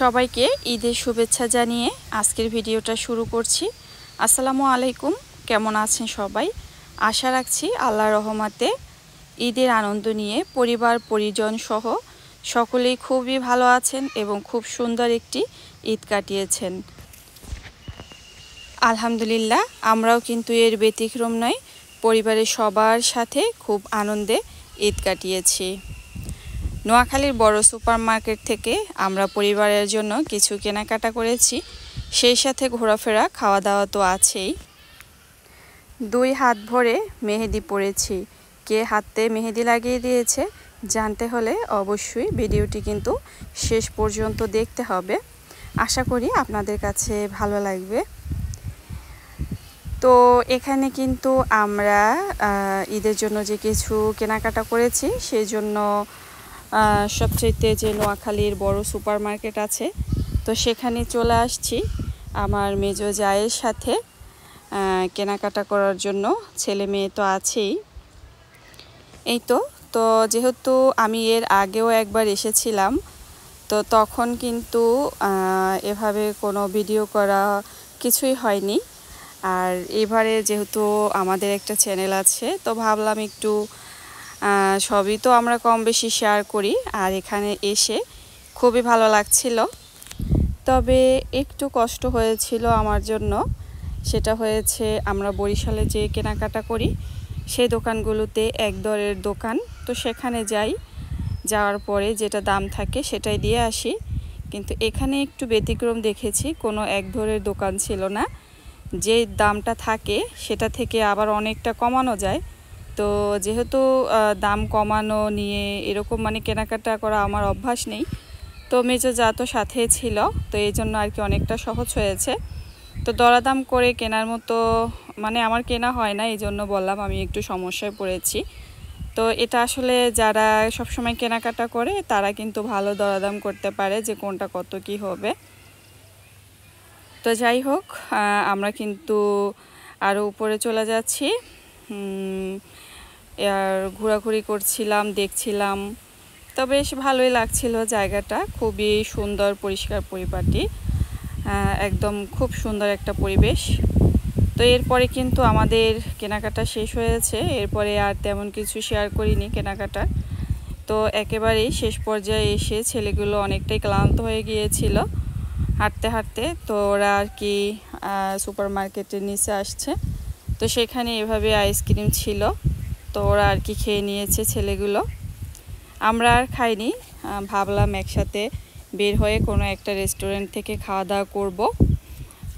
সবাইকে ঈদের শুভেচ্ছা জানিয়ে আজকের ভিডিওটা শুরু করছি আসসালামু আলাইকুম কেমন আছেন সবাই আশা রাখছি আল্লাহ রহমাতে ঈদের আনন্দ নিয়ে পরিবার পরিজন সহ সকলেই খুবই ভালো আছেন এবং খুব সুন্দর একটি ঈদ কাটিয়েছেন আলহামদুলিল্লাহ আমরাও কিন্তু এর ব্যতিক্রম নয় পরিবারের সবার সাথে খুব আনন্দে ঈদ কাটিয়েছি নোয়াখালীর বড় সুপার মার্কেট থেকে আমরা পরিবারের জন্য কিছু কেনাকাটা করেছি সেই সাথে ঘোরাফেরা খাওয়া দাওয়া তো আছেই দুই হাত ভরে মেহেদি পড়েছি কে হাতে মেহেদি লাগিয়ে দিয়েছে জানতে হলে অবশ্যই ভিডিওটি কিন্তু শেষ পর্যন্ত দেখতে হবে আশা করি আপনাদের কাছে ভালো লাগবে তো এখানে কিন্তু আমরা ঈদের জন্য যে কিছু কেনাকাটা করেছি সেই জন্য সবচেয়েতে যে নোয়াখালীর বড় সুপার মার্কেট আছে তো সেখানে চলে আসছি আমার মেজ জায়ের সাথে কেনাকাটা করার জন্য ছেলে মেয়ে তো আছেই এই তো তো যেহেতু আমি এর আগেও একবার এসেছিলাম তো তখন কিন্তু এভাবে কোনো ভিডিও করা কিছুই হয়নি আর এবারে যেহেতু আমাদের একটা চ্যানেল আছে তো ভাবলাম একটু সবই তো আমরা কম বেশি শেয়ার করি আর এখানে এসে খুবই ভালো লাগছিল তবে একটু কষ্ট হয়েছিল আমার জন্য সেটা হয়েছে আমরা বরিশালে যে কেনাকাটা করি সেই দোকানগুলোতে এক দরের দোকান তো সেখানে যাই যাওয়ার পরে যেটা দাম থাকে সেটাই দিয়ে আসি কিন্তু এখানে একটু ব্যতিক্রম দেখেছি কোনো এক ধরের দোকান ছিল না যে দামটা থাকে সেটা থেকে আবার অনেকটা কমানো যায় তো যেহেতু দাম কমানো নিয়ে এরকম মানে কেনাকাটা করা আমার অভ্যাস নেই তো মেজো যা তো সাথে ছিল তো এই জন্য আর কি অনেকটা সহজ হয়েছে তো দরাদাম করে কেনার মতো মানে আমার কেনা হয় না এই জন্য বললাম আমি একটু সমস্যায় পড়েছি তো এটা আসলে যারা সবসময় কেনাকাটা করে তারা কিন্তু ভালো দরাদাম করতে পারে যে কোনটা কত কি হবে তো যাই হোক আমরা কিন্তু আরও উপরে চলে যাচ্ছি ঘোরাঘুরি করছিলাম দেখছিলাম তো বেশ ভালোই লাগছিল জায়গাটা খুবই সুন্দর পরিষ্কার পরিপাটি একদম খুব সুন্দর একটা পরিবেশ তো এরপরে কিন্তু আমাদের কেনাকাটা শেষ হয়েছে এরপরে আর তেমন কিছু শেয়ার করিনি কেনাকাটা তো একেবারেই শেষ পর্যায়ে এসে ছেলেগুলো অনেকটাই ক্লান্ত হয়ে গিয়েছিল হাঁটতে হাঁটতে তো ওরা আর কি সুপার মার্কেটের নিচে আসছে তো সেখানে এভাবে আইসক্রিম ছিল তো ওরা আর কি খেয়ে নিয়েছে ছেলেগুলো আমরা আর খাইনি ভাবলাম একসাথে বের হয়ে কোনো একটা রেস্টুরেন্ট থেকে খাওয়া দাওয়া করব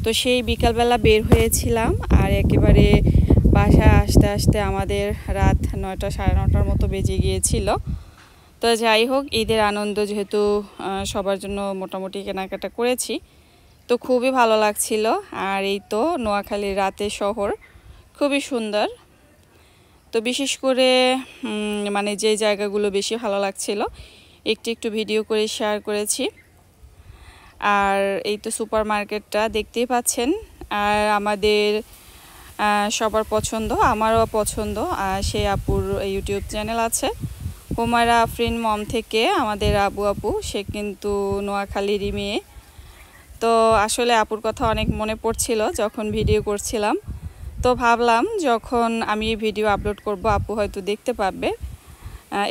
তো সেই বিকালবেলা বের হয়েছিলাম আর একেবারে বাসায় আসতে আসতে আমাদের রাত নয়টা সাড়ে নটার মতো বেজে গিয়েছিল তো যাই হোক ঈদের আনন্দ যেহেতু সবার জন্য মোটামুটি কেনাকাটা করেছি তো খুবই ভালো লাগছিল আর এই তো নোয়াখালীর রাতে শহর খুবই সুন্দর তো বিশেষ করে মানে যে জায়গাগুলো বেশি ভালো লাগছিল একটু একটু ভিডিও করে শেয়ার করেছি আর এই তো সুপার মার্কেটটা দেখতেই পাচ্ছেন আর আমাদের সবার পছন্দ আমারও পছন্দ আর সেই আপুর ইউটিউব চ্যানেল আছে হুমারা আফরিন মম থেকে আমাদের আবু আপু সে কিন্তু নোয়াখালীরই মেয়ে তো আসলে আপুর কথা অনেক মনে পড়ছিল যখন ভিডিও করছিলাম তো ভাবলাম যখন আমি ভিডিও আপলোড করব আপু হয়তো দেখতে পাবে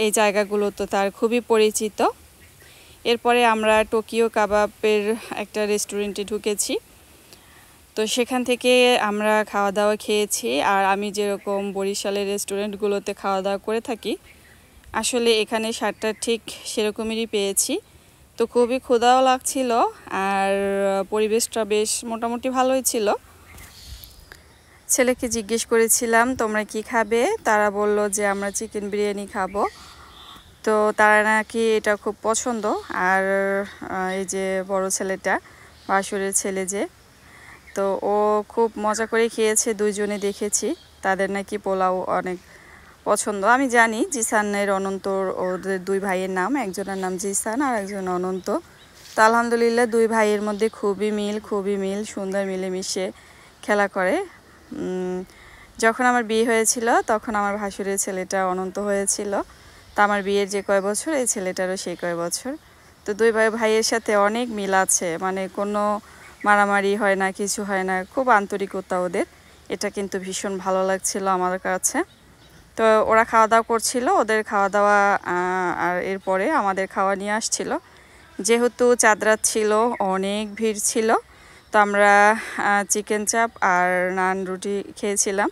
এই জায়গাগুলো তো তার খুবই পরিচিত এরপরে আমরা টোকিও কাবাবের একটা রেস্টুরেন্টে ঢুকেছি তো সেখান থেকে আমরা খাওয়া দাওয়া খেয়েছি আর আমি যেরকম বরিশালের রেস্টুরেন্টগুলোতে খাওয়া দাওয়া করে থাকি আসলে এখানে সারটা ঠিক সেরকমেরই পেয়েছি তো খুবই ক্ষুদাও লাগছিল আর পরিবেশটা বেশ মোটামুটি ভালোই ছিল ছেলেকে জিজ্ঞেস করেছিলাম তোমরা কি খাবে তারা বলল যে আমরা চিকেন বিরিয়ানি খাবো তো তারা নাকি এটা খুব পছন্দ আর এই যে বড় ছেলেটা বাসুরের ছেলে যে তো ও খুব মজা করে খেয়েছে দুইজনে দেখেছি তাদের নাকি পোলাও অনেক পছন্দ আমি জানি জিসানের অনন্তর ওদের দুই ভাইয়ের নাম একজনের নাম জিসান আর একজন অনন্ত তো আলহামদুলিল্লাহ দুই ভাইয়ের মধ্যে খুবই মিল খুবই মিল সুন্দর মিলেমিশে খেলা করে যখন আমার বিয়ে হয়েছিল তখন আমার ভাসুরের ছেলেটা অনন্ত হয়েছিল তা আমার বিয়ের যে কয় বছর এই ছেলেটারও সেই কয় বছর তো দুই ভাই ভাইয়ের সাথে অনেক মিল আছে মানে কোনো মারামারি হয় না কিছু হয় না খুব আন্তরিকতা ওদের এটা কিন্তু ভীষণ ভালো লাগছিল আমার কাছে তো ওরা খাওয়া দাওয়া করছিল ওদের খাওয়া দাওয়া আর এরপরে আমাদের খাওয়া নিয়ে আসছিল যেহেতু চাঁদরাত ছিল অনেক ভিড় ছিল তো আমরা চিকেন চাপ আর নান রুটি খেয়েছিলাম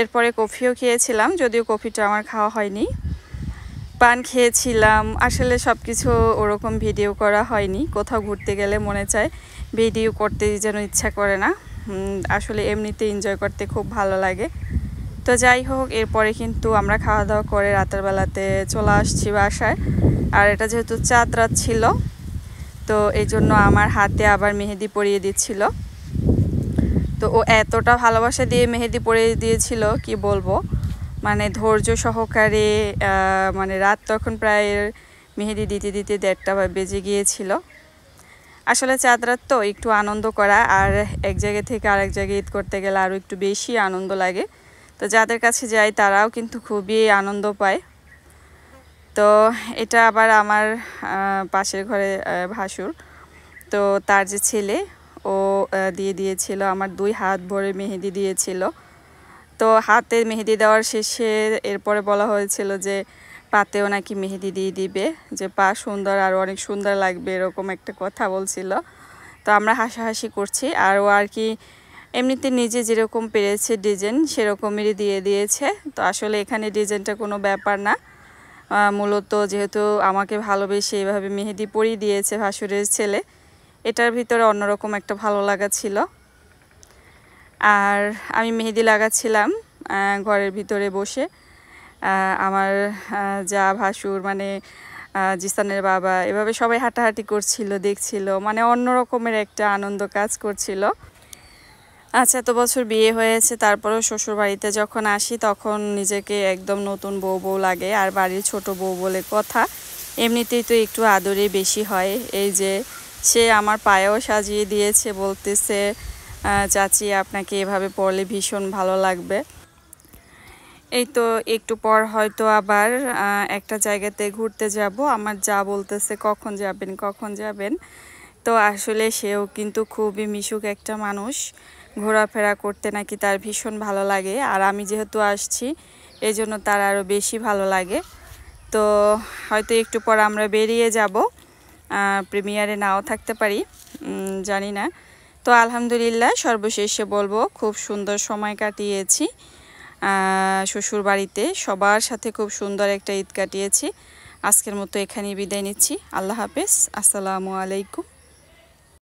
এরপরে কফিও খেয়েছিলাম যদিও কফিটা আমার খাওয়া হয়নি পান খেয়েছিলাম আসলে সব কিছু ওরকম ভিডিও করা হয়নি কোথাও ঘুরতে গেলে মনে চায় ভিডিও করতে যেন ইচ্ছা করে না আসলে এমনিতে এনজয় করতে খুব ভালো লাগে তো যাই হোক এরপরে কিন্তু আমরা খাওয়া দাওয়া করে রাতের বেলাতে চলে আসছি বাসায় আর এটা যেহেতু চাঁদ রাত ছিল তো এই জন্য আমার হাতে আবার মেহেদি পরিয়ে দিচ্ছিল তো ও এতটা ভালোবাসা দিয়ে মেহেদি পরিয়ে দিয়েছিল কি বলবো মানে ধৈর্য সহকারে মানে রাত তখন প্রায় মেহেদি দিতে দিতে দেড়টা বেজে গিয়েছিল আসলে চাঁদ রাত তো একটু আনন্দ করা আর এক জায়গা থেকে আরেক জায়গায় ঈদ করতে গেলে আরও একটু বেশি আনন্দ লাগে তো যাদের কাছে যায় তারাও কিন্তু খুবই আনন্দ পায় তো এটা আবার আমার পাশের ঘরে ভাসুর তো তার যে ছেলে ও দিয়ে দিয়েছিল আমার দুই হাত ভরে মেহেদি দিয়েছিল তো হাতে মেহেদি দেওয়ার শেষে এরপরে বলা হয়েছিল যে পাতেও নাকি মেহেদি দিয়ে দিবে যে পা সুন্দর আর অনেক সুন্দর লাগবে এরকম একটা কথা বলছিল তো আমরা হাসাহাসি করছি আর ও আর কি এমনিতে নিজে যেরকম পেরেছে ডিজাইন সেরকমেরই দিয়ে দিয়েছে তো আসলে এখানে ডিজাইনটা কোনো ব্যাপার না মূলত যেহেতু আমাকে ভালোবেসে এভাবে মেহেদি পরিয়ে দিয়েছে ভাসুরের ছেলে এটার ভিতরে অন্যরকম একটা ভালো লাগা ছিল আর আমি মেহেদি লাগাচ্ছিলাম ঘরের ভিতরে বসে আমার যা ভাসুর মানে জিসানের বাবা এভাবে সবাই হাঁটাহাঁটি করছিল দেখছিল মানে অন্য রকমের একটা আনন্দ কাজ করছিল আচ্ছা এত বছর বিয়ে হয়েছে তারপরে শ্বশুর বাড়িতে যখন আসি তখন নিজেকে একদম নতুন বউ বউ লাগে আর বাড়ির ছোট বউ বলে কথা এমনিতেই তো একটু আদরে বেশি হয় এই যে সে আমার পায়েও সাজিয়ে দিয়েছে বলতেছে চাচি আপনাকে এভাবে পড়লে ভীষণ ভালো লাগবে এই তো একটু পর হয়তো আবার একটা জায়গাতে ঘুরতে যাব আমার যা বলতেছে কখন যাবেন কখন যাবেন তো আসলে সেও কিন্তু খুবই মিশুক একটা মানুষ ঘোরাফেরা করতে নাকি তার ভীষণ ভালো লাগে আর আমি যেহেতু আসছি এই জন্য তার আরও বেশি ভালো লাগে তো হয়তো একটু পর আমরা বেরিয়ে যাব প্রিমিয়ারে নাও থাকতে পারি জানি না তো আলহামদুলিল্লাহ সর্বশেষে বলবো খুব সুন্দর সময় কাটিয়েছি শ্বশুর বাড়িতে সবার সাথে খুব সুন্দর একটা ঈদ কাটিয়েছি আজকের মতো এখানেই বিদায় নিচ্ছি আল্লাহ হাফেজ আসসালামু আলাইকুম